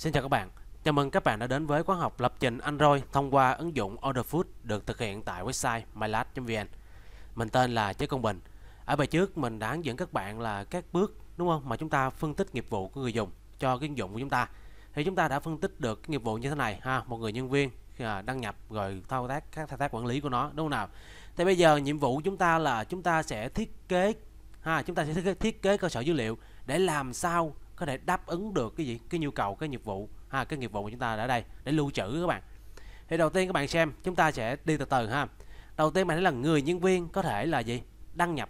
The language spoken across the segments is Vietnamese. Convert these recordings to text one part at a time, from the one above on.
Xin chào các bạn, chào mừng các bạn đã đến với khóa học lập trình Android thông qua ứng dụng Orderfood được thực hiện tại website mylat.vn Mình tên là Chế Công Bình Ở bài trước mình đã hướng dẫn các bạn là các bước đúng không mà chúng ta phân tích nghiệp vụ của người dùng cho cái ứng dụng của chúng ta thì chúng ta đã phân tích được cái nghiệp vụ như thế này ha một người nhân viên à, đăng nhập rồi thao tác các thao tác quản lý của nó đúng không nào thì bây giờ nhiệm vụ của chúng ta là chúng ta sẽ thiết kế ha chúng ta sẽ thiết kế, thiết kế cơ sở dữ liệu để làm sao có thể đáp ứng được cái gì cái nhu cầu cái nghiệp vụ ha cái nghiệp vụ của chúng ta ở đây để lưu trữ các bạn thì đầu tiên các bạn xem chúng ta sẽ đi từ từ ha đầu tiên bạn thấy là người nhân viên có thể là gì đăng nhập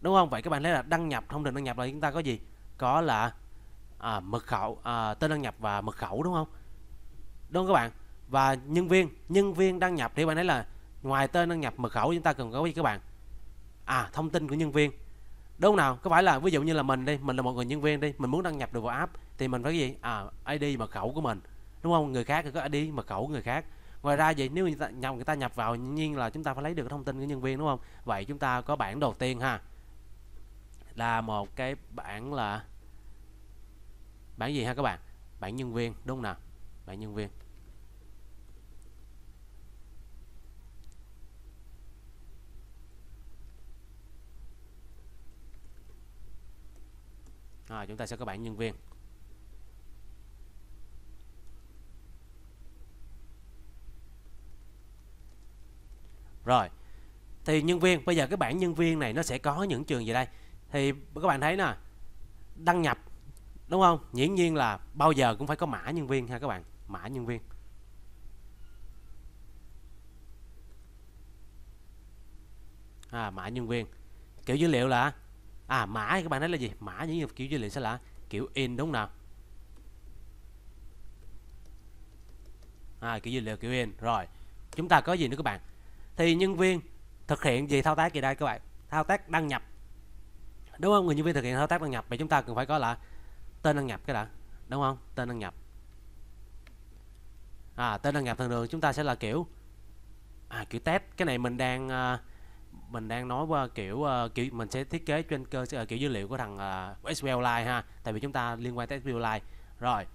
đúng không vậy các bạn thấy là đăng nhập thông tin đăng nhập là chúng ta có gì có là à, mật khẩu à, tên đăng nhập và mật khẩu đúng không đúng không các bạn và nhân viên nhân viên đăng nhập thì bạn thấy là ngoài tên đăng nhập mật khẩu chúng ta cần có gì các bạn à thông tin của nhân viên đúng nào có phải là ví dụ như là mình đi mình là một người nhân viên đi mình muốn đăng nhập được vào app thì mình phải gì à id mật khẩu của mình đúng không người khác thì có id mật khẩu của người khác ngoài ra vậy nếu người ta, nhập người ta nhập vào nhiên là chúng ta phải lấy được thông tin của nhân viên đúng không vậy chúng ta có bảng đầu tiên ha là một cái bảng là bảng gì ha các bạn bảng nhân viên đúng không nào bảng nhân viên rồi chúng ta sẽ có bảng nhân viên rồi thì nhân viên bây giờ cái bảng nhân viên này nó sẽ có những trường gì đây thì các bạn thấy nè đăng nhập đúng không nghiễm nhiên là bao giờ cũng phải có mã nhân viên ha các bạn mã nhân viên à, mã nhân viên kiểu dữ liệu là à mã các bạn nói là gì mã những kiểu dữ liệu sẽ là kiểu in đúng không nào à, kiểu dữ liệu kiểu in rồi chúng ta có gì nữa các bạn thì nhân viên thực hiện gì thao tác gì đây các bạn thao tác đăng nhập đúng không người nhân viên thực hiện thao tác đăng nhập vậy chúng ta cần phải có là tên đăng nhập cái đã đúng không tên đăng nhập à tên đăng nhập thường thường chúng ta sẽ là kiểu à kiểu test cái này mình đang uh, mình đang nói qua kiểu uh, kiểu mình sẽ thiết kế trên cơ uh, kiểu dữ liệu của thằng uh, ờ, SQL Line ha tại vì chúng ta liên quan tới SQL Line rồi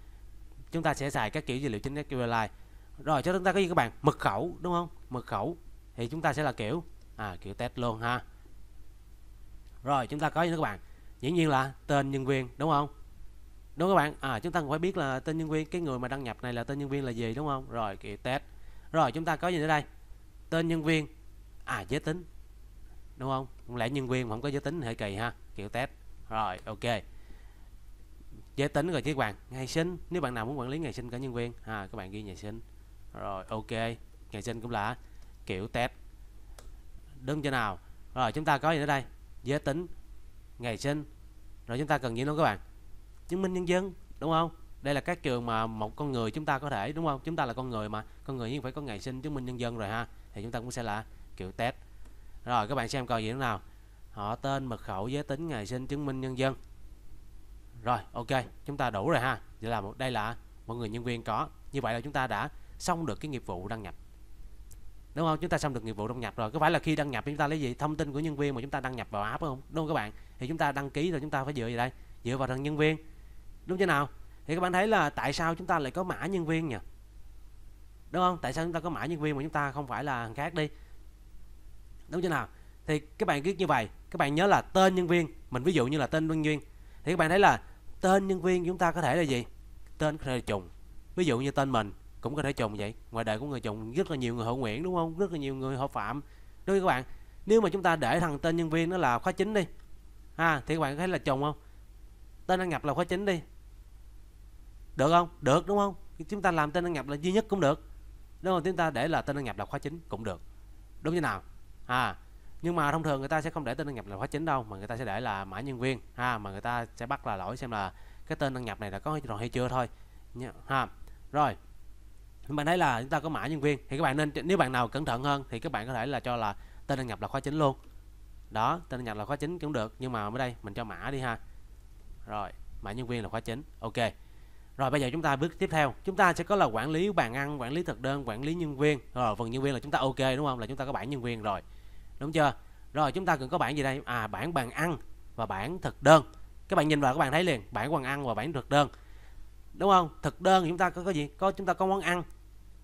chúng ta sẽ xài các kiểu dữ liệu trên SQL Line rồi cho chúng ta có gì các bạn mật khẩu đúng không mật khẩu thì chúng ta sẽ là kiểu à kiểu test luôn ha rồi chúng ta có gì nữa các bạn dĩ nhiên là tên nhân viên đúng không đúng các bạn à chúng ta cũng phải biết là tên nhân viên cái người mà đăng nhập này là tên nhân viên là gì đúng không rồi kiểu test rồi chúng ta có gì nữa đây tên nhân viên à giới tính đúng không không lẽ nhân viên mà không có giới tính hệ kỳ ha kiểu test rồi ok giới tính rồi chứ bạn ngày sinh nếu bạn nào muốn quản lý ngày sinh cả nhân viên ha à, các bạn ghi ngày sinh rồi ok ngày sinh cũng là kiểu test đơn cho nào rồi chúng ta có gì ở đây giới tính ngày sinh rồi chúng ta cần gì nữa các bạn chứng minh nhân dân đúng không đây là các trường mà một con người chúng ta có thể đúng không chúng ta là con người mà con người nhưng phải có ngày sinh chứng minh nhân dân rồi ha thì chúng ta cũng sẽ là kiểu test rồi các bạn xem coi gì nữa nào họ tên mật khẩu giới tính ngày sinh chứng minh nhân dân rồi ok chúng ta đủ rồi ha vậy là một đây là mọi người nhân viên có như vậy là chúng ta đã xong được cái nghiệp vụ đăng nhập đúng không chúng ta xong được nghiệp vụ đăng nhập rồi có phải là khi đăng nhập chúng ta lấy gì thông tin của nhân viên mà chúng ta đăng nhập vào app không đúng không các bạn thì chúng ta đăng ký rồi chúng ta phải dựa gì đây dựa vào thằng nhân viên đúng chưa nào thì các bạn thấy là tại sao chúng ta lại có mã nhân viên nhỉ đúng không tại sao chúng ta có mã nhân viên mà chúng ta không phải là thằng khác đi đúng chưa nào thì các bạn viết như vậy các bạn nhớ là tên nhân viên mình ví dụ như là tên nhân viên thì các bạn thấy là tên nhân viên chúng ta có thể là gì tên có thể là trùng ví dụ như tên mình cũng có thể trùng vậy ngoài đời của người trùng rất là nhiều người họ nguyễn đúng không rất là nhiều người họ phạm đối với các bạn nếu mà chúng ta để thằng tên nhân viên nó là khóa chính đi ha à, thì các bạn thấy là trùng không tên đăng nhập là khóa chính đi được không được đúng không chúng ta làm tên đăng nhập là duy nhất cũng được đúng không chúng ta để là tên đăng nhập là khóa chính cũng được đúng như nào à nhưng mà thông thường người ta sẽ không để tên đăng nhập là khóa chính đâu mà người ta sẽ để là mã nhân viên ha mà người ta sẽ bắt là lỗi xem là cái tên đăng nhập này là có rồi hay chưa thôi ha rồi bạn thấy là chúng ta có mã nhân viên thì các bạn nên nếu bạn nào cẩn thận hơn thì các bạn có thể là cho là tên đăng nhập là khóa chính luôn đó tên đăng nhập là khóa chính cũng được nhưng mà ở đây mình cho mã đi ha rồi mã nhân viên là khóa chính ok rồi bây giờ chúng ta bước tiếp theo chúng ta sẽ có là quản lý bàn ăn quản lý thực đơn quản lý nhân viên rồi phần nhân viên là chúng ta ok đúng không là chúng ta có bản nhân viên rồi đúng chưa rồi chúng ta cần có bảng gì đây à bảng bàn ăn và bảng thực đơn các bạn nhìn vào các bạn thấy liền bảng bàn ăn và bảng thực đơn đúng không thực đơn chúng ta có cái gì có chúng ta có món ăn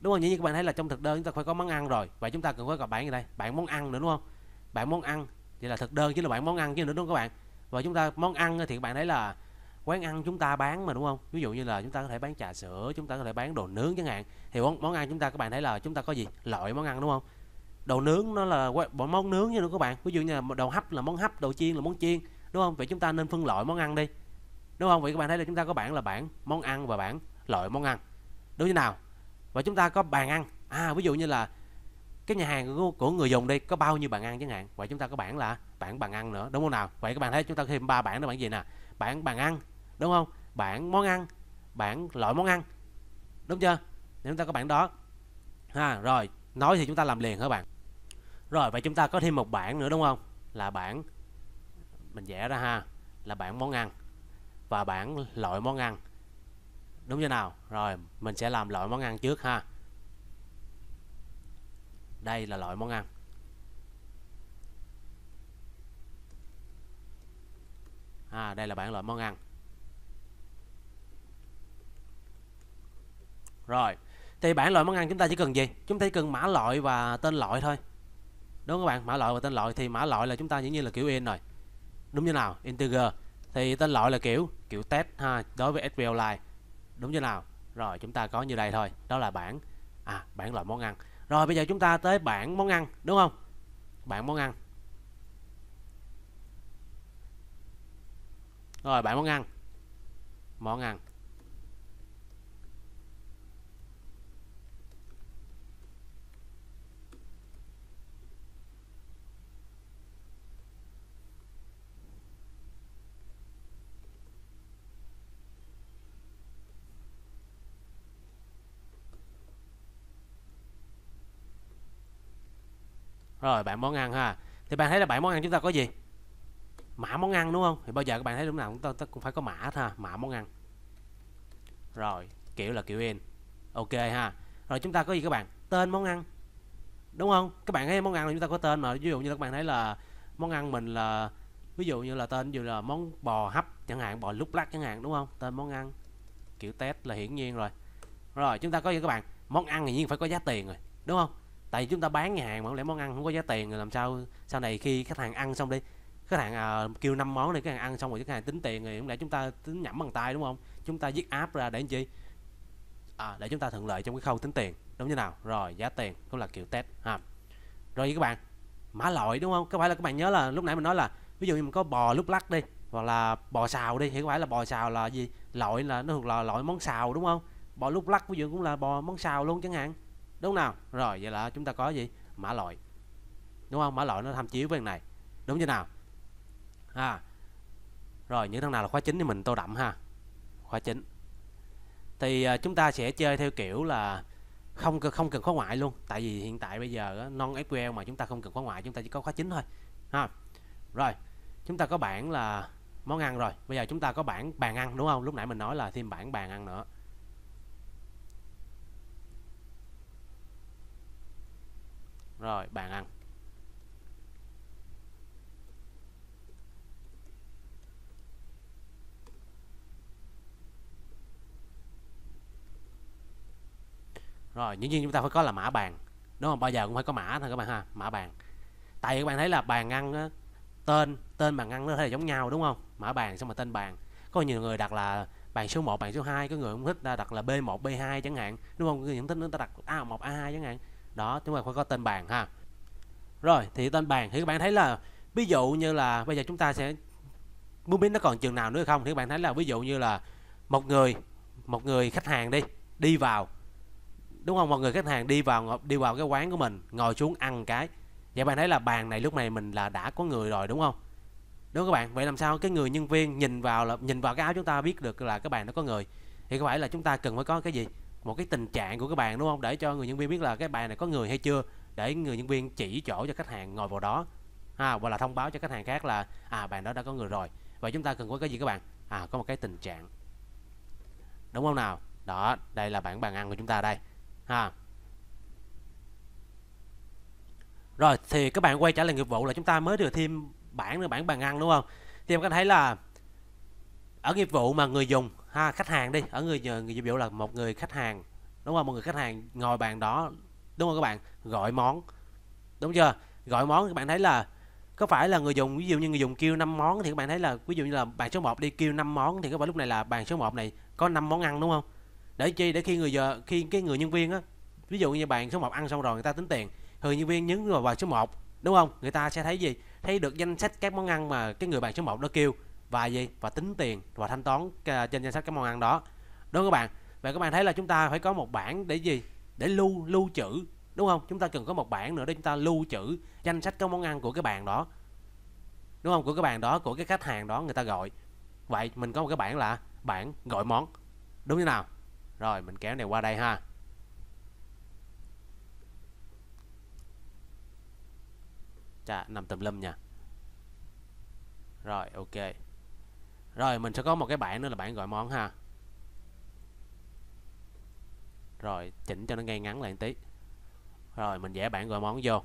đúng không như các bạn thấy là trong thực đơn chúng ta phải có món ăn rồi vậy chúng ta cần phải có bảng gì đây bảng món ăn nữa đúng không bảng món ăn thì là thực đơn chứ là bảng món ăn chứ nữa đúng không các bạn và chúng ta món ăn thì các bạn thấy là quán ăn chúng ta bán mà đúng không ví dụ như là chúng ta có thể bán trà sữa chúng ta có thể bán đồ nướng chẳng hạn thì món, món ăn chúng ta các bạn thấy là chúng ta có gì loại món ăn đúng không đồ nướng nó là bộ món nướng như nữa các bạn ví dụ như là đồ hấp là món hấp đồ chiên là món chiên đúng không vậy chúng ta nên phân loại món ăn đi đúng không vậy các bạn thấy là chúng ta có bảng là bảng món ăn và bảng loại món ăn đúng như nào và chúng ta có bàn ăn à ví dụ như là cái nhà hàng của, của người dùng đi có bao nhiêu bàn ăn chẳng hạn vậy chúng ta có bảng là bảng bàn ăn nữa đúng không nào vậy các bạn thấy chúng ta thêm ba bảng đó bảng gì nè bảng bàn ăn đúng không bảng món ăn bảng loại món ăn đúng chưa thì chúng ta có bảng đó ha rồi nói thì chúng ta làm liền hả bạn rồi vậy chúng ta có thêm một bảng nữa đúng không là bảng mình vẽ ra ha là bảng món ăn và bảng loại món ăn đúng chưa nào rồi mình sẽ làm loại món ăn trước ha đây là loại món ăn à, đây là bảng loại món ăn rồi thì bảng loại món ăn chúng ta chỉ cần gì chúng ta chỉ cần mã loại và tên loại thôi đúng các bạn mã loại và tên loại thì mã loại là chúng ta giống như là kiểu in rồi đúng như nào integer thì tên loại là kiểu kiểu test ha đối với SQL line đúng như nào rồi chúng ta có như đây thôi đó là bảng à bảng loại món ăn rồi bây giờ chúng ta tới bảng món ăn đúng không bảng món ăn rồi bảng món ăn món ăn rồi bạn món ăn ha thì bạn thấy là bảy món ăn chúng ta có gì mã món ăn đúng không thì bao giờ các bạn thấy lúc nào chúng ta cũng phải có mã hết ha mã món ăn rồi kiểu là kiểu in ok ha rồi chúng ta có gì các bạn tên món ăn đúng không các bạn thấy món ăn là chúng ta có tên mà ví dụ như các bạn thấy là món ăn mình là ví dụ như là tên như là món bò hấp chẳng hạn bò lúc lắc chẳng hạn đúng không tên món ăn kiểu test là hiển nhiên rồi rồi chúng ta có gì các bạn món ăn thì nhiên phải có giá tiền rồi đúng không tại chúng ta bán nhà hàng mà không lẽ món ăn không có giá tiền rồi làm sao sau này khi khách hàng ăn xong đi khách hàng à, kêu năm món này khách hàng ăn xong rồi khách hàng tính tiền thì không lẽ chúng ta tính nhẩm bằng tay đúng không chúng ta viết app ra để làm chi à, để chúng ta thuận lợi trong cái khâu tính tiền đúng như nào rồi giá tiền cũng là kiểu test ha rồi các bạn mã loại đúng không có phải là các bạn nhớ là lúc nãy mình nói là ví dụ như mình có bò lúc lắc đi hoặc là bò xào đi thì có phải là bò xào là gì loại là nó thuộc là loại món xào đúng không bò lúc lắc ví dụ cũng là bò món xào luôn chẳng hạn đúng nào rồi vậy là chúng ta có gì mã loại đúng không mã loại nó tham chiếu với thằng này đúng như nào à rồi những thằng nào là khóa chính thì mình tô đậm ha khóa chính thì à, chúng ta sẽ chơi theo kiểu là không không cần khóa ngoại luôn tại vì hiện tại bây giờ non SQL mà chúng ta không cần khóa ngoại chúng ta chỉ có khóa chính thôi ha rồi chúng ta có bảng là món ăn rồi bây giờ chúng ta có bảng bàn ăn đúng không lúc nãy mình nói là thêm bảng bàn ăn nữa rồi bạn ăn rồi những nhiên chúng ta phải có là mã bàn đúng không bao giờ cũng phải có mã thôi các bạn ha mã bàn tại vì các bạn thấy là bàn ăn á, tên tên bàn ăn nó thể giống nhau đúng không mã bàn xong mà tên bàn có nhiều người đặt là bàn số 1, bàn số 2 có người không thích ta đặt là B1, B2 chẳng hạn đúng không người không thích người ta đặt A1, A2 chẳng hạn đó chúng ta phải có tên bàn ha rồi thì tên bàn thì các bạn thấy là ví dụ như là bây giờ chúng ta sẽ mua biến nó còn trường nào nữa không thì các bạn thấy là ví dụ như là một người một người khách hàng đi đi vào đúng không một người khách hàng đi vào đi vào cái quán của mình ngồi xuống ăn cái vậy bạn thấy là bàn này lúc này mình là đã có người rồi đúng không đúng các bạn vậy làm sao cái người nhân viên nhìn vào là nhìn vào cái áo chúng ta biết được là cái bàn nó có người thì có phải là chúng ta cần phải có cái gì một cái tình trạng của cái bàn đúng không để cho người nhân viên biết là cái bàn này có người hay chưa để người nhân viên chỉ chỗ cho khách hàng ngồi vào đó ha à, hoặc là thông báo cho khách hàng khác là à bàn đó đã có người rồi và chúng ta cần có cái gì các bạn à có một cái tình trạng đúng không nào đó đây là bảng bàn ăn của chúng ta đây ha rồi thì các bạn quay trở lại nghiệp vụ là chúng ta mới được thêm bảng nữa bảng bàn ăn đúng không thì em có thấy là ở nghiệp vụ mà người dùng ha, khách hàng đi ở người người biểu là một người khách hàng đúng không một người khách hàng ngồi bàn đó đúng không các bạn gọi món đúng chưa gọi món các bạn thấy là có phải là người dùng ví dụ như người dùng kêu 5 món thì các bạn thấy là ví dụ như là bàn số 1 đi kêu 5 món thì các bạn lúc này là bàn số 1 này có 5 món ăn đúng không để chi để khi người giờ khi cái người nhân viên á ví dụ như bạn số 1 ăn xong rồi người ta tính tiền thì nhân viên nhấn vào bàn số 1 đúng không người ta sẽ thấy gì thấy được danh sách các món ăn mà cái người bạn số 1 đó kêu và gì và tính tiền và thanh toán trên danh sách các món ăn đó đúng không các bạn vậy các bạn thấy là chúng ta phải có một bảng để gì để lưu lưu trữ đúng không chúng ta cần có một bảng nữa để chúng ta lưu trữ danh sách các món ăn của cái bạn đó đúng không của các bạn đó của cái khách hàng đó người ta gọi vậy mình có một cái bảng là bảng gọi món đúng như nào rồi mình kéo này qua đây ha Chà, nằm tùm lum nha Rồi, ok rồi mình sẽ có một cái bảng nữa là bảng gọi món ha rồi chỉnh cho nó ngay ngắn lại một tí rồi mình vẽ bảng gọi món vô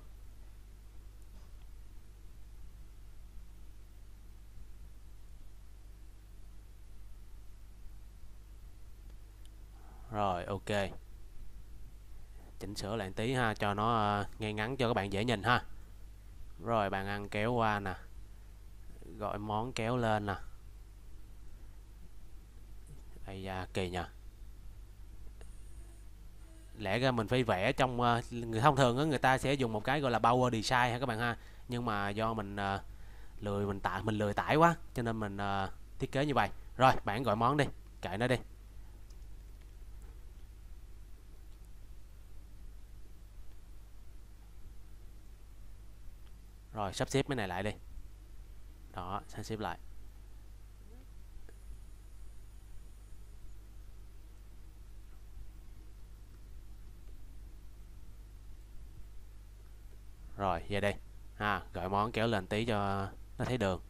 rồi ok chỉnh sửa lại một tí ha cho nó uh, ngay ngắn cho các bạn dễ nhìn ha rồi bạn ăn kéo qua nè gọi món kéo lên nè Ây da, kỳ nhờ lẽ ra mình phải vẽ trong ờ, người thông thường đó, người ta sẽ dùng một cái gọi là power design ha các bạn ha nhưng mà do mình uh, lười mình tải mình lười tải quá cho nên mình uh, thiết kế như vậy rồi bạn gọi món đi kệ nó đi rồi sắp xếp cái này lại đi đó sắp xếp lại rồi về đây à, gọi món kéo lên tí cho nó thấy đường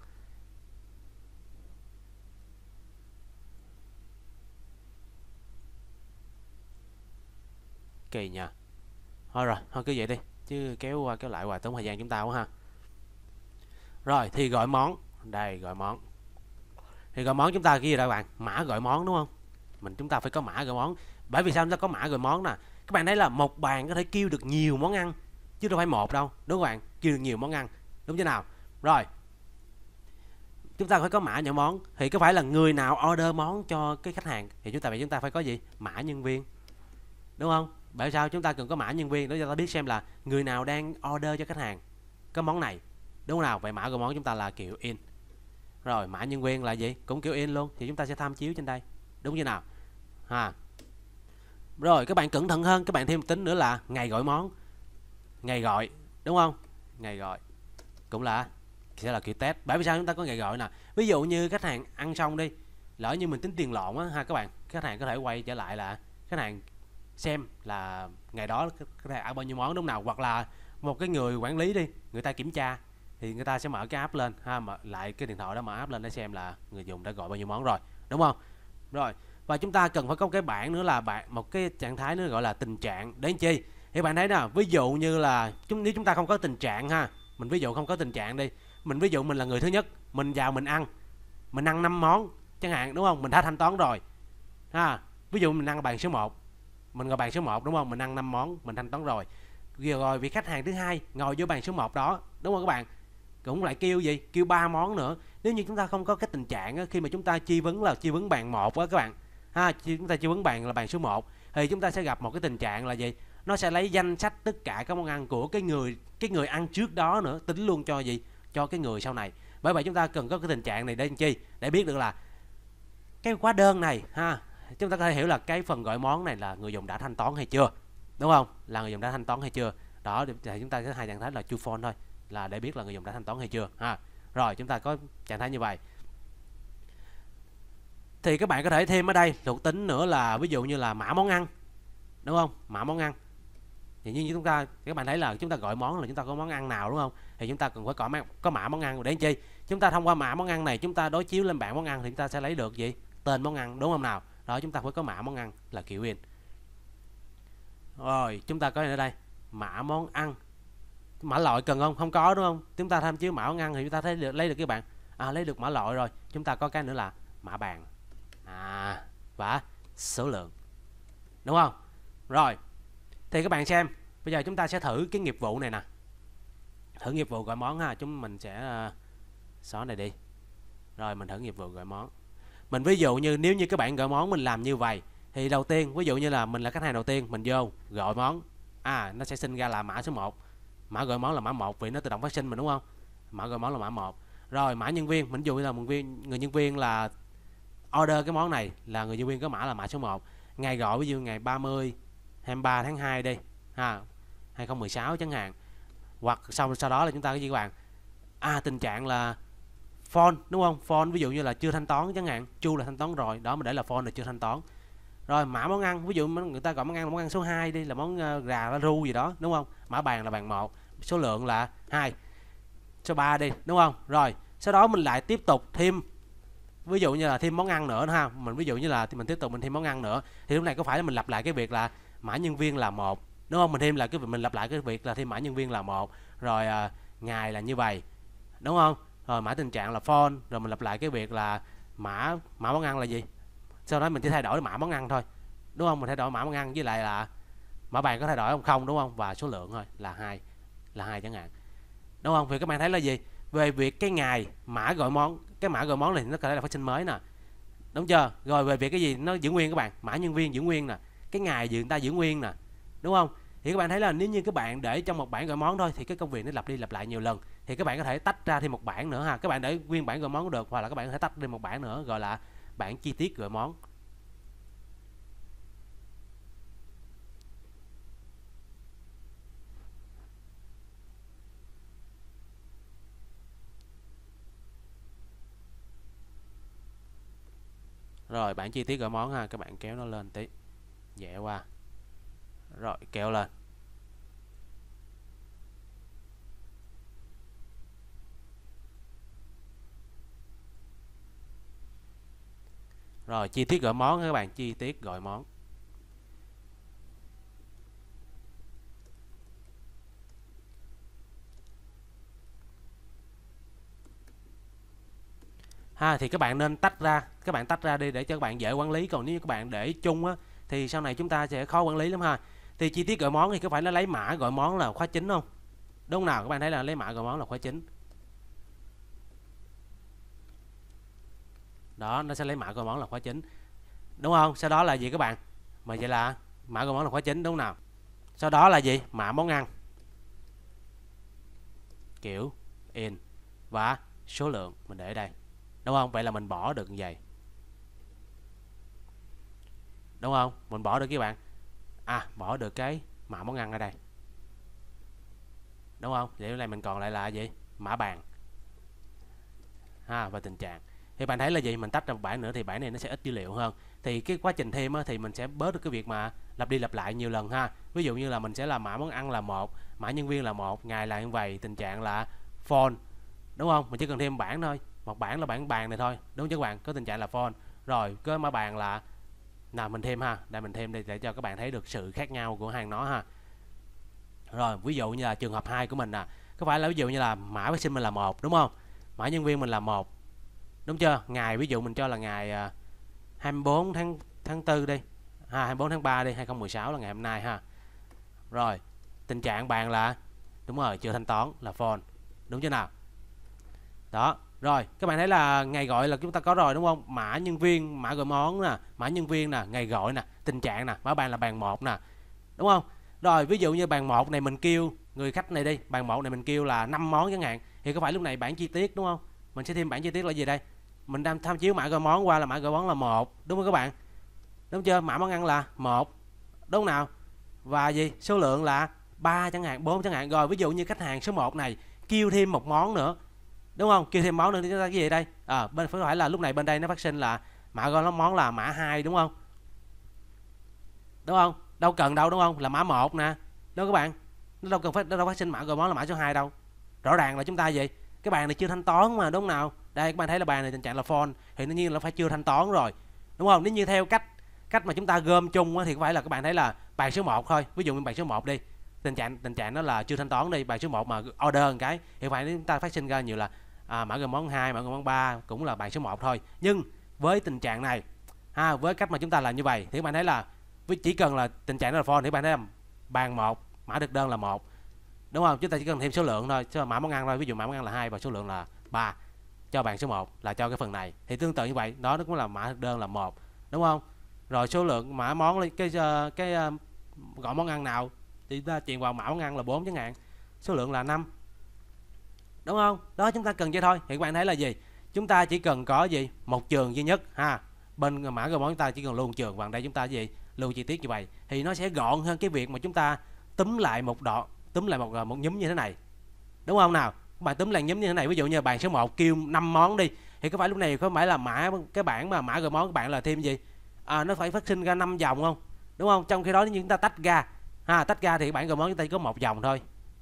kỳ nha thôi rồi thôi cứ vậy đi chứ kéo qua kéo lại hoài tốn thời gian chúng ta quá ha rồi thì gọi món đây gọi món thì gọi món chúng ta ghi đây bạn mã gọi món đúng không mình chúng ta phải có mã gọi món bởi vì sao chúng ta có mã gọi món nè các bạn thấy là một bàn có thể kêu được nhiều món ăn chứ đâu phải một đâu đúng không bạn kêu được nhiều món ăn đúng chưa nào rồi chúng ta phải có mã nhỏ món thì có phải là người nào order món cho cái khách hàng thì chúng ta phải chúng ta phải có gì mã nhân viên đúng không bởi sao chúng ta cần có mã nhân viên để cho ta biết xem là người nào đang order cho khách hàng cái món này đúng không nào vậy mã của món chúng ta là kiểu in rồi mã nhân viên là gì cũng kiểu in luôn thì chúng ta sẽ tham chiếu trên đây đúng như nào ha rồi các bạn cẩn thận hơn các bạn thêm tính nữa là ngày gọi món ngày gọi đúng không ngày gọi cũng là sẽ là kiểu test bởi vì sao chúng ta có ngày gọi nè ví dụ như khách hàng ăn xong đi lỡ như mình tính tiền lộn á ha các bạn khách hàng có thể quay trở lại là khách hàng xem là ngày đó khách hàng ăn bao nhiêu món đúng nào hoặc là một cái người quản lý đi người ta kiểm tra thì người ta sẽ mở cái app lên ha mở lại cái điện thoại đó mở app lên để xem là người dùng đã gọi bao nhiêu món rồi đúng không rồi và chúng ta cần phải có cái bảng nữa là bạn một cái trạng thái nữa gọi là tình trạng đến chi thì bạn thấy nè ví dụ như là chúng nếu chúng ta không có tình trạng ha mình ví dụ không có tình trạng đi mình ví dụ mình là người thứ nhất mình vào mình ăn mình ăn 5 món chẳng hạn đúng không mình đã thanh toán rồi ha ví dụ mình ăn bàn số 1 mình ngồi bàn số 1 đúng không mình ăn 5 món mình thanh toán rồi vừa rồi vị khách hàng thứ hai ngồi vô bàn số 1 đó đúng không các bạn cũng lại kêu gì kêu ba món nữa nếu như chúng ta không có cái tình trạng á, khi mà chúng ta chi vấn là chi vấn bàn một á các bạn ha chúng ta chi vấn bàn là bàn số 1 thì chúng ta sẽ gặp một cái tình trạng là gì nó sẽ lấy danh sách tất cả các món ăn của cái người cái người ăn trước đó nữa tính luôn cho gì cho cái người sau này bởi vậy chúng ta cần có cái tình trạng này để làm chi để biết được là cái hóa đơn này ha chúng ta có thể hiểu là cái phần gọi món này là người dùng đã thanh toán hay chưa đúng không là người dùng đã thanh toán hay chưa đó thì chúng ta có hai trạng thái là chu phone thôi là để biết là người dùng đã thanh toán hay chưa ha rồi chúng ta có trạng thái như vậy thì các bạn có thể thêm ở đây thuộc tính nữa là ví dụ như là mã món ăn đúng không mã món ăn thì như chúng ta các bạn thấy là chúng ta gọi món là chúng ta có món ăn nào đúng không thì chúng ta cần phải có mã, có mã món ăn để chi chúng ta thông qua mã món ăn này chúng ta đối chiếu lên bảng món ăn thì chúng ta sẽ lấy được gì tên món ăn đúng không nào đó chúng ta phải có mã món ăn là kiểu in rồi chúng ta có ở đây mã món ăn mã loại cần không không có đúng không chúng ta tham chiếu mã món ăn thì chúng ta thấy được, lấy được các bạn à, lấy được mã loại rồi chúng ta có cái nữa là mã bàn à và số lượng đúng không rồi thì các bạn xem bây giờ chúng ta sẽ thử cái nghiệp vụ này nè thử nghiệp vụ gọi món ha chúng mình sẽ uh, xóa này đi rồi mình thử nghiệp vụ gọi món mình ví dụ như nếu như các bạn gọi món mình làm như vậy thì đầu tiên ví dụ như là mình là khách hàng đầu tiên mình vô gọi món à nó sẽ sinh ra là mã số 1 mã gọi món là mã 1 vì nó tự động phát sinh mình đúng không mã gọi món là mã 1 rồi mã nhân viên mình dụ như là một viên người nhân viên là order cái món này là người nhân viên có mã là mã số 1 ngày gọi ví dụ ngày 30 23 tháng 2 đi ha 2016 chẳng hạn hoặc sau sau đó là chúng ta cái gì các bạn à tình trạng là phone đúng không phone ví dụ như là chưa thanh toán chẳng hạn chu là thanh toán rồi đó mình để là phone là chưa thanh toán rồi mã món ăn ví dụ người ta gọi món ăn là món ăn số 2 đi là món uh, gà ru gì đó đúng không mã bàn là bàn một số lượng là hai số 3 đi đúng không rồi sau đó mình lại tiếp tục thêm ví dụ như là thêm món ăn nữa ha mình ví dụ như là thì mình tiếp tục mình thêm món ăn nữa thì lúc này có phải là mình lặp lại cái việc là mã nhân viên là một đúng không mình thêm là cái mình lặp lại cái việc là thêm mã nhân viên là một rồi à, ngày là như vậy đúng không rồi mã tình trạng là phone rồi mình lặp lại cái việc là mã mã món ăn là gì sau đó mình chỉ thay đổi mã món ăn thôi đúng không mình thay đổi mã món ăn với lại là mã bàn có thay đổi không không đúng không và số lượng thôi là hai là hai chẳng hạn đúng không vì các bạn thấy là gì về việc cái ngày mã gọi món cái mã gọi món này nó có thể là phát sinh mới nè đúng chưa rồi về việc cái gì nó giữ nguyên các bạn mã nhân viên giữ nguyên nè cái ngày gì người ta giữ nguyên nè đúng không thì các bạn thấy là nếu như các bạn để trong một bản gọi món thôi thì cái công việc nó lặp đi lặp lại nhiều lần thì các bạn có thể tách ra thêm một bản nữa ha các bạn để nguyên bản gọi món cũng được hoặc là các bạn có thể tách thêm một bản nữa gọi là bản chi tiết gọi món rồi bản chi tiết gọi món ha các bạn kéo nó lên tí dễ dạ, qua rồi kéo lên Rồi chi tiết gọi món các bạn chi tiết gọi món ha thì các bạn nên tách ra các bạn tách ra đi để cho các bạn dễ quản lý còn nếu các bạn để chung á thì sau này chúng ta sẽ khó quản lý lắm ha thì chi tiết gọi món thì có phải nó lấy mã gọi món là khóa chính không đúng nào các bạn thấy là lấy mã gọi món là khóa chính đó nó sẽ lấy mã gọi món là khóa chính đúng không sau đó là gì các bạn mà vậy là mã gọi món là khóa chính đúng nào sau đó là gì mã món ăn kiểu in và số lượng mình để ở đây đúng không vậy là mình bỏ được như vậy đúng không mình bỏ được các bạn à bỏ được cái mã món ăn ở đây đúng không vậy này mình còn lại là gì mã bàn ha và tình trạng thì bạn thấy là gì mình tách ra một bảng nữa thì bảng này nó sẽ ít dữ liệu hơn thì cái quá trình thêm á, thì mình sẽ bớt được cái việc mà lặp đi lặp lại nhiều lần ha ví dụ như là mình sẽ là mã món ăn là một mã nhân viên là một ngày là như vậy tình trạng là phone đúng không mình chỉ cần thêm bảng thôi một bảng là bảng bàn này thôi đúng chứ các bạn có tình trạng là phone rồi cái mã bàn là là mình thêm ha đây mình thêm đây để cho các bạn thấy được sự khác nhau của hàng nó ha rồi ví dụ như là trường hợp 2 của mình nè à. có phải là ví dụ như là mã sinh mình là một đúng không mã nhân viên mình là một đúng chưa ngày ví dụ mình cho là ngày 24 à, tháng tháng 4 đi à, 24 tháng 3 đi 2016 là ngày hôm nay ha rồi tình trạng bạn là đúng rồi chưa thanh toán là phone đúng chưa nào đó rồi, các bạn thấy là ngày gọi là chúng ta có rồi đúng không? Mã nhân viên, mã gọi món nè, mã nhân viên nè, ngày gọi nè, tình trạng nè, mã bàn là bàn một nè. Đúng không? Rồi, ví dụ như bàn một này mình kêu người khách này đi, bàn một này mình kêu là năm món chẳng hạn. Thì có phải lúc này bảng chi tiết đúng không? Mình sẽ thêm bảng chi tiết là gì đây? Mình đang tham chiếu mã gọi món qua là mã gọi món là một đúng không các bạn? Đúng chưa? Mã món ăn là một Đúng nào? Và gì? Số lượng là ba chẳng hạn, bốn chẳng hạn. Rồi ví dụ như khách hàng số 1 này kêu thêm một món nữa đúng không kia thêm máu nữa thì chúng ta cái gì đây à, bên phải là lúc này bên đây nó phát sinh là mã nó món là mã 2 đúng không đúng không đâu cần đâu đúng không là mã 1 nè đó các bạn nó đâu cần phải nó đâu phát sinh mã gọi món là mã số 2 đâu rõ ràng là chúng ta vậy cái bàn này chưa thanh toán mà đúng không nào đây các bạn thấy là bàn này tình trạng là phone thì đương nhiên là phải chưa thanh toán rồi đúng không nếu như theo cách cách mà chúng ta gom chung thì có phải là các bạn thấy là bàn số 1 thôi ví dụ như bàn số 1 đi tình trạng tình trạng nó là chưa thanh toán đi bàn số 1 mà order một cái thì phải chúng ta phát sinh ra nhiều là à, mã gồm món 2 mã gồm món 3 cũng là bàn số 1 thôi nhưng với tình trạng này ha, với cách mà chúng ta làm như vậy thì bạn thấy là chỉ cần là tình trạng là for thì bạn thấy là bàn một mã được đơn là một đúng không chúng ta chỉ cần thêm số lượng thôi chứ mã món ăn thôi ví dụ mã món ăn là hai và số lượng là 3 cho bàn số 1 là cho cái phần này thì tương tự như vậy đó nó cũng là mã thực đơn là một đúng không rồi số lượng mã món cái ờ, cái ờ, gọi món ăn nào thì ta chuyển vào mã món ăn là 4 chẳng hạn số lượng là 5 đúng không đó chúng ta cần vậy thôi thì các bạn thấy là gì chúng ta chỉ cần có gì một trường duy nhất ha bên mã gồm chúng ta chỉ cần luôn trường bằng đây chúng ta gì lưu chi tiết như vậy thì nó sẽ gọn hơn cái việc mà chúng ta túm lại một đoạn túm lại một à, một nhóm như thế này đúng không nào bạn túm lại nhóm như thế này ví dụ như bạn số 1 kêu 5 món đi thì có phải lúc này có phải là mã cái bảng mà mã gồm món các bạn là thêm gì à, nó phải phát sinh ra 5 dòng không đúng không trong khi đó nếu chúng ta tách ra ha tách ra thì bảng gồm món chúng ta chỉ có một dòng thôi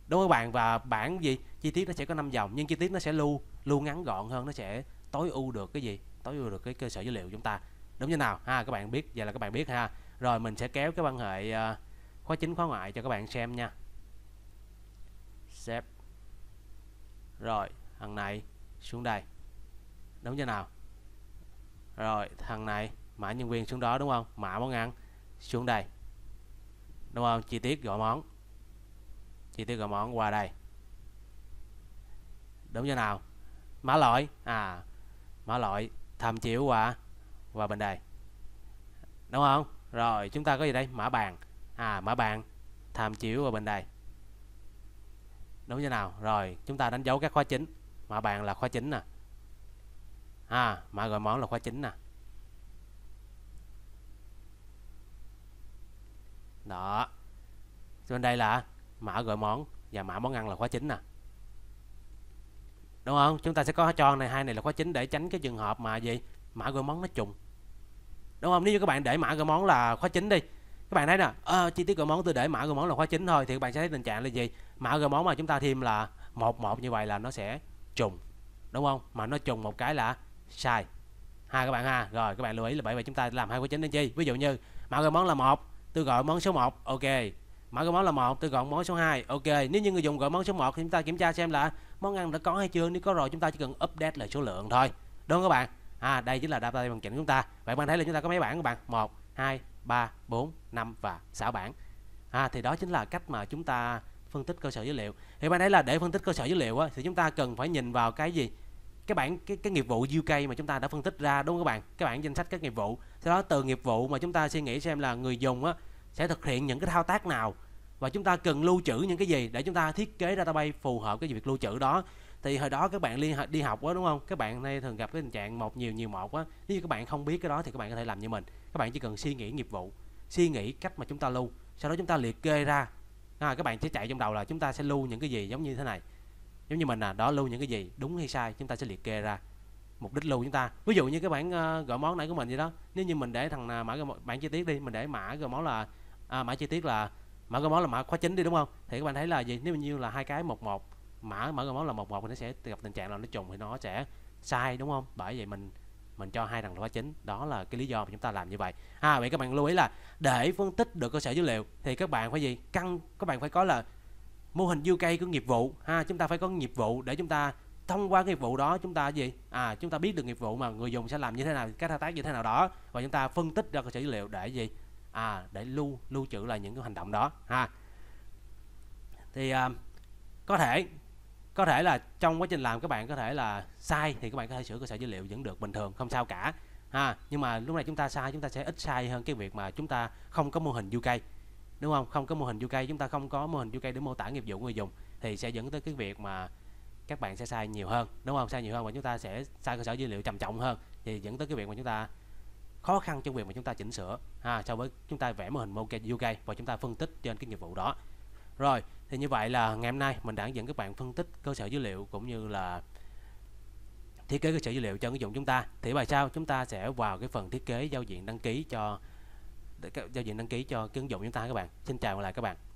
đúng không các bạn và bảng gì chi tiết nó sẽ có 5 dòng nhưng chi tiết nó sẽ lưu lưu ngắn gọn hơn nó sẽ tối ưu được cái gì tối ưu được cái cơ sở dữ liệu của chúng ta đúng như nào ha các bạn biết vậy là các bạn biết ha rồi mình sẽ kéo cái quan hệ à, khóa chính khóa ngoại cho các bạn xem nha xếp rồi thằng này xuống đây đúng như nào rồi thằng này mã nhân viên xuống đó đúng không mã món ăn xuống đây đúng không chi tiết gọi món chi tiết gọi món qua đây đúng như nào mã loại à mã loại tham chiếu và và bên đây đúng không rồi chúng ta có gì đây mã bàn à mã bàn tham chiếu và bên đây đúng như nào rồi chúng ta đánh dấu các khóa chính mã bàn là khóa chính nè à mã gọi món là khóa chính nè đó bên đây là mã gọi món và mã món ăn là khóa chính nè đúng không chúng ta sẽ có cho này hai này là khóa chính để tránh cái trường hợp mà gì mã gồm món nó trùng đúng không nếu như các bạn để mã gồm món là khóa chính đi các bạn thấy nè à, chi tiết gồm món tôi để mã gồm món là khóa chính thôi thì các bạn sẽ thấy tình trạng là gì mã gồm món mà chúng ta thêm là một một như vậy là nó sẽ trùng đúng không mà nó trùng một cái là sai hai các bạn ha rồi các bạn lưu ý là bởi vậy chúng ta làm hai khóa chính nên chi ví dụ như mã gồm món là một tôi gọi món số 1 ok mã gọi món là một tôi gọi món số 2 ok nếu như người dùng gọi món số 1 thì chúng ta kiểm tra xem là món ăn đã có hay chưa nếu có rồi chúng ta chỉ cần update lại số lượng thôi đúng không các bạn à đây chính là data bằng chỉnh của chúng ta vậy bạn thấy là chúng ta có mấy bảng các bạn một hai ba bốn năm và 6 bảng à thì đó chính là cách mà chúng ta phân tích cơ sở dữ liệu thì bạn thấy là để phân tích cơ sở dữ liệu á, thì chúng ta cần phải nhìn vào cái gì cái bản cái, cái nghiệp vụ UK mà chúng ta đã phân tích ra đúng không các bạn cái bản danh sách các nghiệp vụ sau đó từ nghiệp vụ mà chúng ta suy nghĩ xem là người dùng á, sẽ thực hiện những cái thao tác nào và chúng ta cần lưu trữ những cái gì để chúng ta thiết kế database phù hợp cái việc lưu trữ đó thì hồi đó các bạn liên đi học quá đúng không các bạn nay thường gặp cái tình trạng một nhiều nhiều một quá nếu như các bạn không biết cái đó thì các bạn có thể làm như mình các bạn chỉ cần suy nghĩ nghiệp vụ suy nghĩ cách mà chúng ta lưu sau đó chúng ta liệt kê ra à, các bạn sẽ chạy trong đầu là chúng ta sẽ lưu những cái gì giống như thế này giống như mình là đó lưu những cái gì đúng hay sai chúng ta sẽ liệt kê ra mục đích lưu chúng ta ví dụ như cái bản uh, ờ, gọi món nãy của mình gì đó nếu như mình để thằng uh, mã bản chi tiết đi mình để mã gọi món là à, mã chi tiết là mã gò máu là mã khóa chính đi đúng không thì các bạn thấy là gì nếu như là hai cái một một mã mã gò máu là một một thì nó sẽ gặp tình trạng là nó trùng thì nó sẽ sai đúng không bởi vậy mình mình cho hai thằng khóa chính đó là cái lý do mà chúng ta làm như vậy à vậy các bạn lưu ý là để phân tích được cơ sở dữ liệu thì các bạn phải gì căn các bạn phải có là mô hình UK của nghiệp vụ ha chúng ta phải có nghiệp vụ để chúng ta thông qua nghiệp vụ đó chúng ta gì à chúng ta biết được nghiệp vụ mà người dùng sẽ làm như thế nào các thao tác như thế nào đó và chúng ta phân tích ra cơ sở dữ liệu để gì à, để lưu lưu trữ lại những cái hành động đó ha thì à, có thể có thể là trong quá trình làm các bạn có thể là sai thì các bạn có thể sửa cơ sở dữ liệu vẫn được bình thường không sao cả ha nhưng mà lúc này chúng ta sai chúng ta sẽ ít sai hơn cái việc mà chúng ta không có mô hình UK đúng không không có mô hình UK chúng ta không có mô hình UK để mô tả nghiệp vụ người dùng thì sẽ dẫn tới cái việc mà các bạn sẽ sai nhiều hơn đúng không sai nhiều hơn và chúng ta sẽ sai cơ sở dữ liệu trầm trọng hơn thì dẫn tới cái việc mà chúng ta khó khăn trong việc mà chúng ta chỉnh sửa ha, à, so với chúng ta vẽ mô hình MoCA UK và chúng ta phân tích trên cái nghiệp vụ đó rồi thì như vậy là ngày hôm nay mình đã dẫn các bạn phân tích cơ sở dữ liệu cũng như là thiết kế cơ sở dữ liệu cho ứng dụng chúng ta thì bài sau chúng ta sẽ vào cái phần thiết kế giao diện đăng ký cho giao diện đăng ký cho cái ứng dụng chúng ta các bạn xin chào và lại các bạn